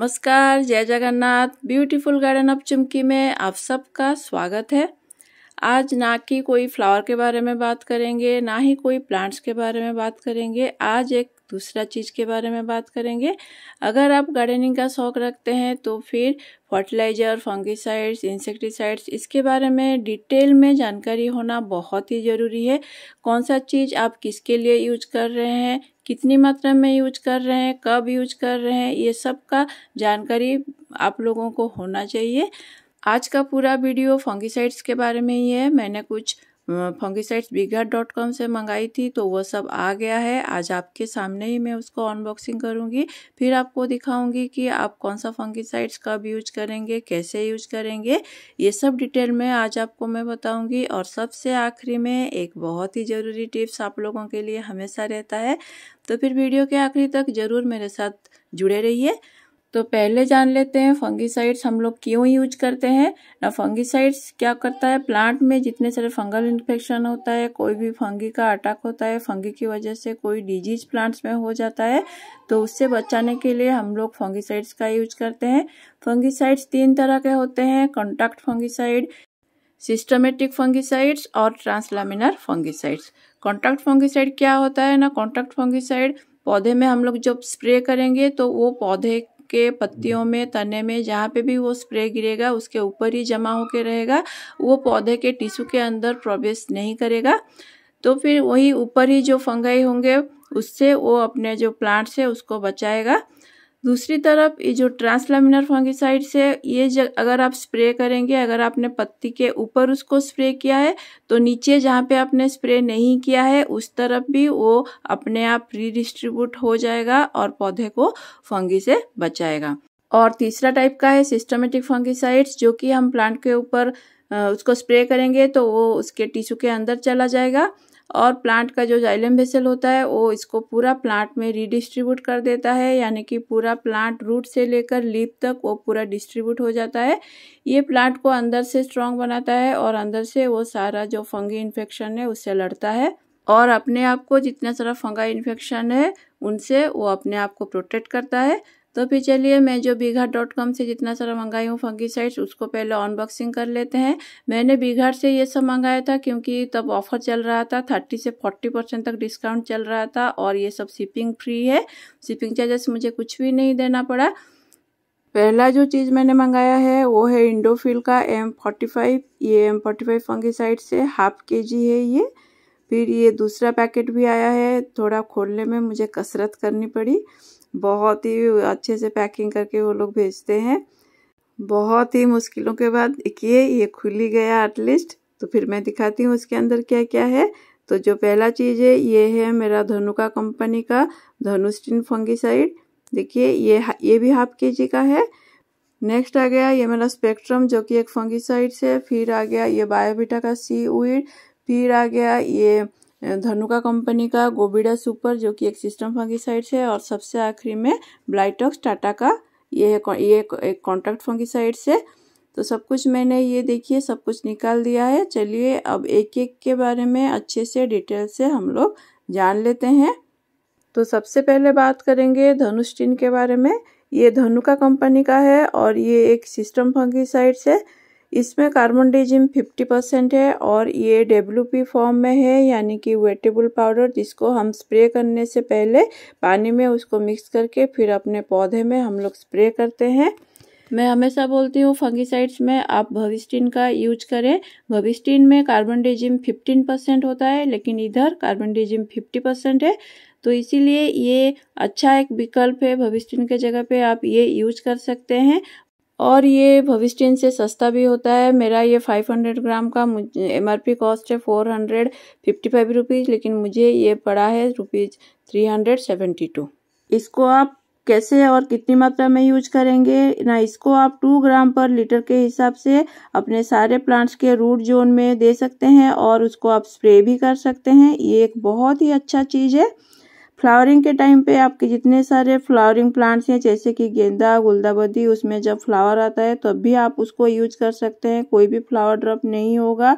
नमस्कार जय Jagannath beautiful garden of Chumki में आप सबका स्वागत है आज ना कि कोई फ्लावर के बारे में बात करेंगे ना ही कोई प्लांट्स के बारे में बात करेंगे आज एक दूसरा चीज़ के बारे में बात करेंगे अगर आप गार्डनिंग का शौक रखते हैं तो फिर फर्टिलाइज़र फंगिसाइड्स इंसेक्टिसाइड्स इसके बारे में डिटेल में जानकारी होना बहुत ही ज़रूरी है कौन सा चीज़ आप किसके लिए यूज कर रहे हैं कितनी मात्रा में यूज कर रहे हैं कब यूज कर रहे हैं ये सब का जानकारी आप लोगों को होना चाहिए आज का पूरा वीडियो फंगिसाइड्स के बारे में ही है मैंने कुछ फंगिसाइड्स से मंगाई थी तो वह सब आ गया है आज आपके सामने ही मैं उसको अनबॉक्सिंग करूँगी फिर आपको दिखाऊँगी कि आप कौन सा फंगिसाइड्स कब यूज करेंगे कैसे यूज करेंगे ये सब डिटेल में आज आपको मैं बताऊँगी और सबसे आखिरी में एक बहुत ही ज़रूरी टिप्स आप लोगों के लिए हमेशा रहता है तो फिर वीडियो के आखिरी तक ज़रूर मेरे साथ जुड़े रहिए तो पहले जान लेते हैं फंगिसाइड्स हम लोग क्यों यूज करते हैं ना फंगिसाइड्स क्या करता है प्लांट में जितने सारे फंगल इन्फेक्शन होता है कोई भी फंगी का अटैक होता है फंगी की वजह से कोई डिजीज प्लांट्स में हो जाता है तो उससे बचाने के लिए हम लोग फंगिसाइड्स का यूज करते हैं फंगिसाइड्स तीन तरह के होते हैं कॉन्टैक्ट फंगिसाइड सिस्टमेटिक फंगिसाइड्स और ट्रांसलामिनर फंगिसाइड्स कॉन्टैक्ट फंगिसाइड क्या होता है ना कॉन्टैक्ट फंगिसाइड पौधे में हम लोग जब स्प्रे करेंगे तो वो पौधे के पत्तियों में तने में जहाँ पे भी वो स्प्रे गिरेगा उसके ऊपर ही जमा होकर रहेगा वो पौधे के टिश्यू के अंदर प्रवेश नहीं करेगा तो फिर वही ऊपर ही जो फंगाई होंगे उससे वो अपने जो प्लांट्स है उसको बचाएगा दूसरी तरफ ये जो ट्रांसलामिनर फंगिसाइड्स है ये जग, अगर आप स्प्रे करेंगे अगर आपने पत्ती के ऊपर उसको स्प्रे किया है तो नीचे जहाँ पे आपने स्प्रे नहीं किया है उस तरफ भी वो अपने आप रीडिस्ट्रीब्यूट हो जाएगा और पौधे को फंगी से बचाएगा और तीसरा टाइप का है सिस्टमेटिक फंगिसाइड्स जो कि हम प्लांट के ऊपर उसको स्प्रे करेंगे तो वो उसके टिश्यू के अंदर चला जाएगा और प्लांट का जो जाइलम वेसल होता है वो इसको पूरा प्लांट में रीडिस्ट्रीब्यूट कर देता है यानी कि पूरा प्लांट रूट से लेकर लीप तक वो पूरा डिस्ट्रीब्यूट हो जाता है ये प्लांट को अंदर से स्ट्रांग बनाता है और अंदर से वो सारा जो फंगी इन्फेक्शन है उससे लड़ता है और अपने आप को जितना सारा फंगा इन्फेक्शन है उनसे वो अपने आप को प्रोटेक्ट करता है तो फिर चलिए मैं जो बीघा डॉट कॉम से जितना सारा मंगाई हूँ फंगी साइड्स उसको पहले अनबॉक्सिंग कर लेते हैं मैंने बीघा से ये सब मंगाया था क्योंकि तब ऑफर चल रहा था थर्टी से फोर्टी परसेंट तक डिस्काउंट चल रहा था और ये सब शिपिंग फ्री है शिपिंग चार्जेस मुझे कुछ भी नहीं देना पड़ा पहला जो चीज़ मैंने मंगाया है वो है इंडोफिल का एम फोर्टी फाइव ये M forty five fungicide से हाफ के जी है ये फिर ये दूसरा पैकेट भी आया है थोड़ा खोलने में मुझे कसरत करनी पड़ी बहुत ही अच्छे से पैकिंग करके वो लोग भेजते हैं बहुत ही मुश्किलों के बाद देखिए ये खुली गया एटलीस्ट तो फिर मैं दिखाती हूँ उसके अंदर क्या क्या है तो जो पहला चीज़ है ये है मेरा धनुका कंपनी का धनुस्टिन फंगिसाइड देखिए ये ये भी हाफ के जी का है नेक्स्ट आ गया ये मेरा स्पेक्ट्रम जो कि एक फंगिसाइड से फिर आ गया ये बायोविटा का सी उड फिर आ गया ये धनुका कंपनी का गोबीडा सुपर जो कि एक सिस्टम फंगिसाइड है और सबसे आखिरी में ब्लाइटॉक्स टाटा का ये है ये एक कॉन्ट्रैक्ट फंगिसाइड है तो सब कुछ मैंने ये देखिए सब कुछ निकाल दिया है चलिए अब एक एक के बारे में अच्छे से डिटेल से हम लोग जान लेते हैं तो सबसे पहले बात करेंगे धनुष्टिन के बारे में ये धनुका कंपनी का है और ये एक सिस्टम फंगिसाइड्स है इसमें कार्बोनडेजिम 50 परसेंट है और ये डब्ल्यू फॉर्म में है यानी कि वेटेबल पाउडर जिसको हम स्प्रे करने से पहले पानी में उसको मिक्स करके फिर अपने पौधे में हम लोग स्प्रे करते हैं मैं हमेशा बोलती हूँ फंगिसाइड्स में आप भविस्टीन का यूज करें भविस्टीन में कार्बन फिफ्टीन परसेंट होता है लेकिन इधर कार्बन डिजिम फिफ्टी परसेंट है तो इसीलिए ये अच्छा एक विकल्प है भविष्यन के जगह पे आप ये यूज कर सकते हैं और ये भविष्य से सस्ता भी होता है मेरा ये 500 ग्राम का एम आर पी कॉस्ट है four hundred fifty five rupees लेकिन मुझे ये पड़ा है rupees three hundred seventy two इसको आप कैसे और कितनी मात्रा में यूज करेंगे ना इसको आप टू ग्राम पर लीटर के हिसाब से अपने सारे प्लांट्स के रूट जोन में दे सकते हैं और उसको आप स्प्रे भी कर सकते हैं ये एक बहुत ही अच्छा चीज़ है फ्लावरिंग के टाइम पे आपके जितने सारे फ्लावरिंग प्लांट्स हैं जैसे कि गेंदा गुलदाबदी उसमें जब फ्लावर आता है तब तो भी आप उसको यूज कर सकते हैं कोई भी फ्लावर ड्रॉप नहीं होगा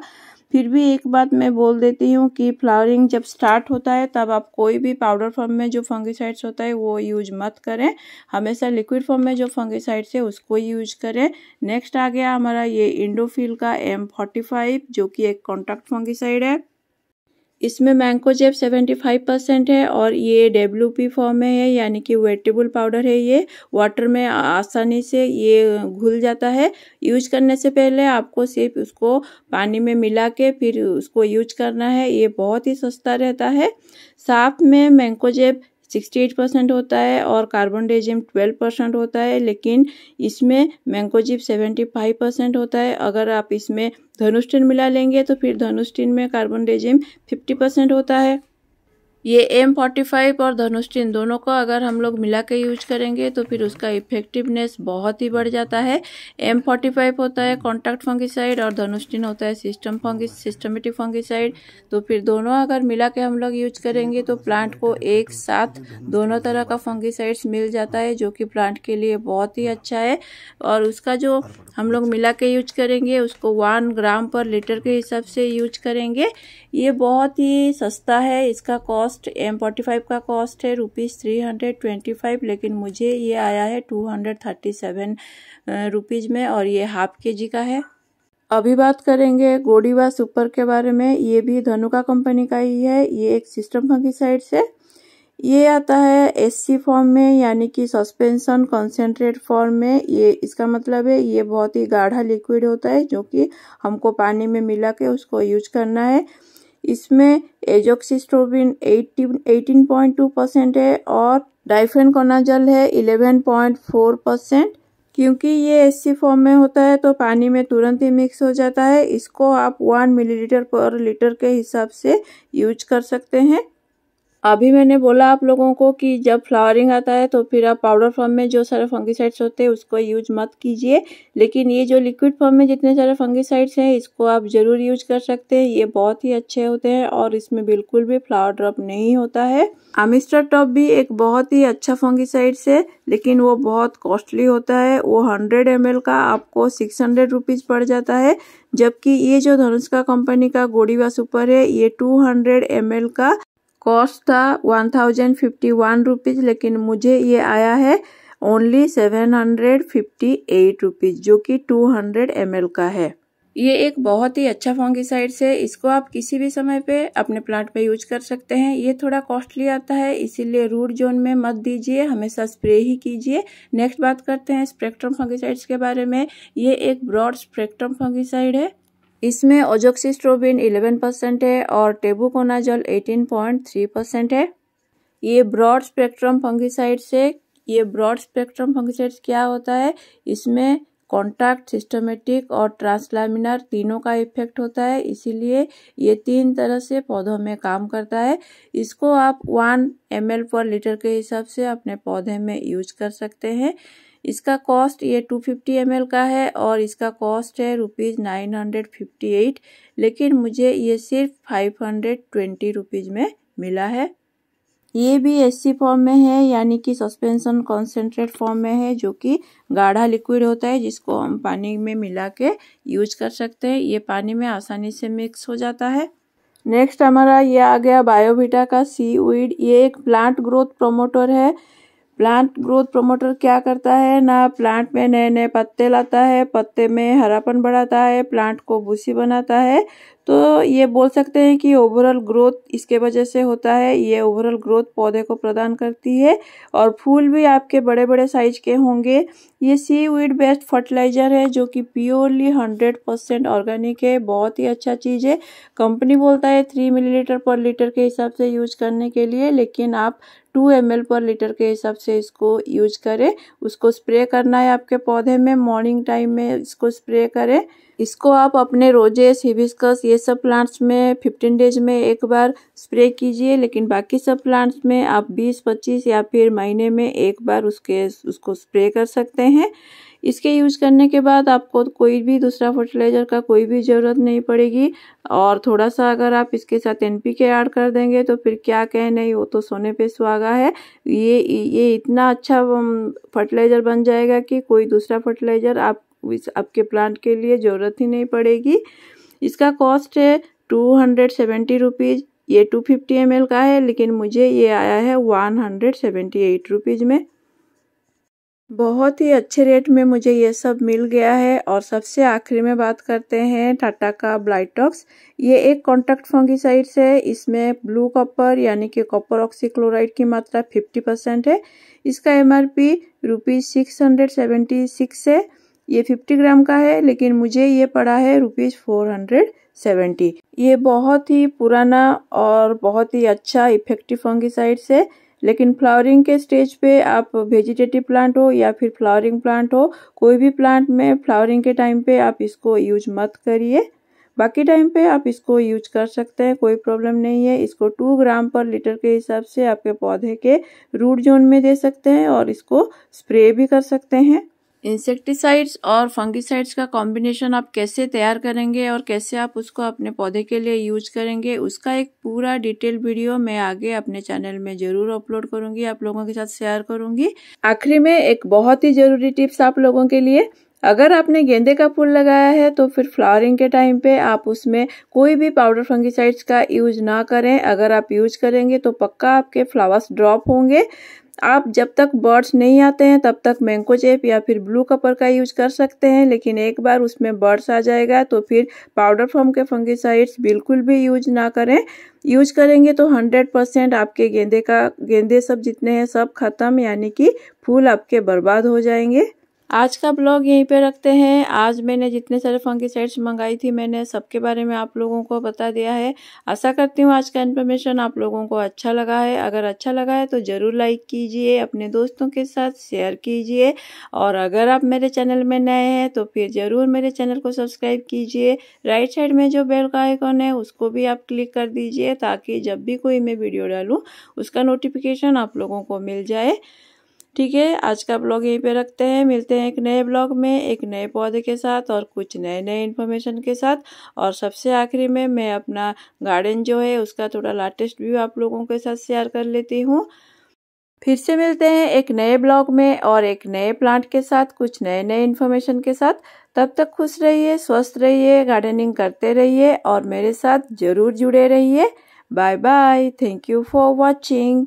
फिर भी एक बात मैं बोल देती हूँ कि फ्लावरिंग जब स्टार्ट होता है तब आप कोई भी पाउडर फॉर्म में जो फंगिसाइड्स होता है वो यूज मत करें हमेशा लिक्विड फॉर्म में जो फंगिसाइड्स है उसको यूज करें नेक्स्ट आ गया हमारा ये इंडोफिल का एम फोर्टी फाइव जो कि एक कॉन्टैक्ट फंगिसाइड है इसमें मैंकोजेब सेवेंटी 75 परसेंट है और ये डेब्लू फॉर्म में है यानी कि वेटेबल पाउडर है ये वाटर में आसानी से ये घुल जाता है यूज करने से पहले आपको सिर्फ उसको पानी में मिला के फिर उसको यूज करना है ये बहुत ही सस्ता रहता है साथ में मैंकोजेब 68 परसेंट होता है और कार्बन डेजिम 12 परसेंट होता है लेकिन इसमें मैंगोजिप 75 परसेंट होता है अगर आप इसमें धनुष्टिन मिला लेंगे तो फिर धनुष्टिन में कार्बन डेजियम 50 परसेंट होता है ये एम फोर्टी फाइव और धनुष चिन्ह दोनों को अगर हम लोग मिला के यूज करेंगे तो फिर उसका इफेक्टिवनेस बहुत ही बढ़ जाता है एम फोर्टी फाइव होता है कॉन्टैक्ट फंगिसाइड और धनुष चिन्ह होता है सिस्टम फंगिस सिस्टमेटिक फंगिसाइड तो फिर दोनों अगर मिला के हम लोग यूज करेंगे तो प्लांट को एक साथ दोनों तरह का फंगिसाइड्स मिल जाता है जो कि प्लांट के लिए बहुत ही अच्छा है और उसका जो हम लोग मिला के यूज करेंगे उसको वन ग्राम पर लीटर के हिसाब से यूज करेंगे ये बहुत ही सस्ता है इसका cost cost M forty five का कॉस्ट है rupees three hundred twenty five लेकिन मुझे ये आया है two hundred thirty seven rupees में और ये हाफ के जी का है अभी बात करेंगे गोडीवा सुपर के बारे में ये भी धनुका कंपनी का ही है ये एक सिस्टम साइड से ये आता है एससी फॉर्म में यानी कि सस्पेंशन कॉन्सेंट्रेट फॉर्म में ये इसका मतलब है ये बहुत ही गाढ़ा लिक्विड होता है जो कि हमको पानी में मिला के उसको यूज करना है इसमें azoxystrobin eighteen point two percent है और कोनाजल है इलेवन पॉइंट फोर परसेंट क्योंकि ये एस फॉर्म में होता है तो पानी में तुरंत ही मिक्स हो जाता है इसको आप वन मिलीलीटर पर लीटर के हिसाब से यूज कर सकते हैं अभी मैंने बोला आप लोगों को कि जब फ्लावरिंग आता है तो फिर आप पाउडर फॉर्म में जो सारे फंगिसाइड्स होते हैं उसको यूज मत कीजिए लेकिन ये जो लिक्विड फॉर्म में जितने सारे फंगिसाइड्स हैं इसको आप ज़रूर यूज कर सकते हैं ये बहुत ही अच्छे होते हैं और इसमें बिल्कुल भी फ्लावर ड्रॉप नहीं होता है अमिस्टर टॉप भी एक बहुत ही अच्छा फंगिसाइड्स है लेकिन वो बहुत कॉस्टली होता है वो हंड्रेड एम का आपको सिक्स हंड्रेड रुपीज़ पड़ जाता है जबकि ये जो धनुष्का कंपनी का गोडीवा सुपर है ये टू हंड्रेड एम का कॉस्ट था one thousand fifty one rupees लेकिन मुझे ये आया है only seven hundred fifty eight rupees जो कि टू हंड्रेड एम एल का है ये एक बहुत ही अच्छा फॉन्गिसाइड्स है इसको आप किसी भी समय पे अपने प्लांट पे यूज कर सकते हैं ये थोड़ा कॉस्टली आता है इसीलिए रूट जोन में मत दीजिए हमेशा स्प्रे ही कीजिए नेक्स्ट बात करते हैं स्पेक्ट्रम फंगिसाइड्स के बारे में ये एक ब्रॉड स्पेक्ट्रम फंगिसाइड है इसमें ओजोक्सिस्ट्रोबिन 11 परसेंट है और टेबुकोनाजल 18.3 परसेंट है ये ब्रॉड स्पेक्ट्रम फंगिसाइड्स है ये ब्रॉड स्पेक्ट्रम फंगिसाइड्स क्या होता है इसमें कॉन्टैक्ट सिस्टमेटिक और ट्रांसलामिनर तीनों का इफेक्ट होता है इसीलिए ये तीन तरह से पौधों में काम करता है इसको आप वन एम पर लीटर के हिसाब से अपने पौधे में यूज कर सकते हैं इसका कॉस्ट ये 250 फिफ्टी का है और इसका कॉस्ट है rupees nine hundred fifty eight लेकिन मुझे ये सिर्फ फाइव हंड्रेड ट्वेंटी रुपीज़ में मिला है ये भी एससी फॉर्म में है यानी कि सस्पेंशन कॉन्सेंट्रेट फॉर्म में है जो कि गाढ़ा लिक्विड होता है जिसको हम पानी में मिला के यूज कर सकते हैं ये पानी में आसानी से मिक्स हो जाता है नेक्स्ट हमारा ये आ गया बायोविटा का सी उड ये एक प्लांट ग्रोथ प्रोमोटर है प्लांट ग्रोथ प्रमोटर क्या करता है ना प्लांट में नए नए पत्ते लाता है पत्ते में हरापन बढ़ाता है प्लांट को भूसी बनाता है तो ये बोल सकते हैं कि ओवरऑल ग्रोथ इसके वजह से होता है ये ओवरऑल ग्रोथ पौधे को प्रदान करती है और फूल भी आपके बड़े बड़े साइज के होंगे ये सी वीड बेस्ड फर्टिलाइजर है जो कि प्योरली हंड्रेड परसेंट ऑर्गेनिक है बहुत ही अच्छा चीज़ है कंपनी बोलता है थ्री मिलीलीटर पर लीटर के हिसाब से यूज करने के लिए लेकिन आप टू एम पर लीटर के हिसाब से इसको यूज करें उसको स्प्रे करना है आपके पौधे में मॉर्निंग टाइम में इसको स्प्रे करें इसको आप अपने रोजेस हिबिस्कस ये सब प्लांट्स में 15 डेज में एक बार स्प्रे कीजिए लेकिन बाकी सब प्लांट्स में आप 20 25 या फिर महीने में एक बार उसके उसको स्प्रे कर सकते हैं इसके यूज़ करने के बाद आपको कोई भी दूसरा फर्टिलाइज़र का कोई भी ज़रूरत नहीं पड़ेगी और थोड़ा सा अगर आप इसके साथ एन पी के ऐड कर देंगे तो फिर क्या कहें नहीं वो तो सोने पे सुहागा है ये ये इतना अच्छा फर्टिलाइज़र बन जाएगा कि कोई दूसरा फर्टिलाइज़र आप इस आपके प्लांट के लिए ज़रूरत ही नहीं पड़ेगी इसका कॉस्ट है टू हंड्रेड सेवेंटी रुपीज़ ये टू फिफ्टी एम का है लेकिन मुझे ये आया है one hundred seventy eight rupees में बहुत ही अच्छे रेट में मुझे ये सब मिल गया है और सबसे आखिरी में बात करते हैं टाटा का ब्लाइटॉक्स ये एक कॉन्टैक्ट फंगिसाइड है इसमें ब्लू कॉपर यानी कि कॉपर ऑक्सीक्लोराइड की मात्रा 50 परसेंट है इसका M R P rupees six hundred seventy six है ये 50 ग्राम का है लेकिन मुझे ये पड़ा है रुपीज़ फोर हंड्रेड सेवेंटी ये बहुत ही पुराना और बहुत ही अच्छा इफेक्टिव फंगिसाइड्स है लेकिन फ्लावरिंग के स्टेज पे आप वेजिटेटिव प्लांट हो या फिर फ्लावरिंग प्लांट हो कोई भी प्लांट में फ्लावरिंग के टाइम पे आप इसको यूज मत करिए बाकी टाइम पे आप इसको यूज कर सकते हैं कोई प्रॉब्लम नहीं है इसको टू ग्राम पर लीटर के हिसाब से आपके पौधे के रूट जोन में दे सकते हैं और इसको स्प्रे भी कर सकते हैं इंसेक्टिसाइड्स और फंगिसाइड्स का कॉम्बिनेशन आप कैसे तैयार करेंगे और कैसे आप उसको अपने पौधे के लिए यूज करेंगे उसका एक पूरा डिटेल वीडियो मैं आगे अपने चैनल में जरूर अपलोड करूंगी आप लोगों के साथ शेयर करूंगी आखिरी में एक बहुत ही जरूरी टिप्स आप लोगों के लिए अगर आपने गेंदे का फूल लगाया है तो फिर फ्लावरिंग के टाइम पे आप उसमें कोई भी पाउडर फंगिसाइड्स का यूज ना करें अगर आप यूज करेंगे तो पक्का आपके फ्लावर्स ड्रॉप होंगे आप जब तक बर्ड्स नहीं आते हैं तब तक मैंगो चेप या फिर ब्लू कपर का यूज कर सकते हैं लेकिन एक बार उसमें बर्ड्स आ जाएगा तो फिर पाउडर फॉर्म के फंगिसाइड्स बिल्कुल भी यूज ना करें यूज करेंगे तो 100 परसेंट आपके गेंदे का गेंदे सब जितने हैं सब खत्म यानी कि फूल आपके बर्बाद हो जाएंगे आज का ब्लॉग यहीं पे रखते हैं आज मैंने जितने सारे फंगीसाइड्स मंगाई थी मैंने सबके बारे में आप लोगों को बता दिया है आशा करती हूँ आज का इन्फॉर्मेशन आप लोगों को अच्छा लगा है अगर अच्छा लगा है तो ज़रूर लाइक कीजिए अपने दोस्तों के साथ शेयर कीजिए और अगर आप मेरे चैनल में नए हैं तो फिर ज़रूर मेरे चैनल को सब्सक्राइब कीजिए राइट साइड में जो बेल का आइकॉन है उसको भी आप क्लिक कर दीजिए ताकि जब भी कोई मैं वीडियो डालूँ उसका नोटिफिकेशन आप लोगों को मिल जाए ठीक है आज का ब्लॉग यहीं पे रखते हैं मिलते हैं एक नए ब्लॉग में एक नए पौधे के साथ और कुछ नए नए इन्फॉर्मेशन के साथ और सबसे आखिरी में मैं अपना गार्डन जो है उसका थोड़ा लाटेस्ट व्यू आप लोगों के साथ शेयर कर लेती हूँ फिर से मिलते हैं एक नए ब्लॉग में और एक नए प्लांट के साथ कुछ नए नए इन्फॉर्मेशन के साथ तब तक खुश रहिए स्वस्थ रहिए गार्डनिंग करते रहिए और मेरे साथ ज़रूर जुड़े रहिए bye bye thank you for watching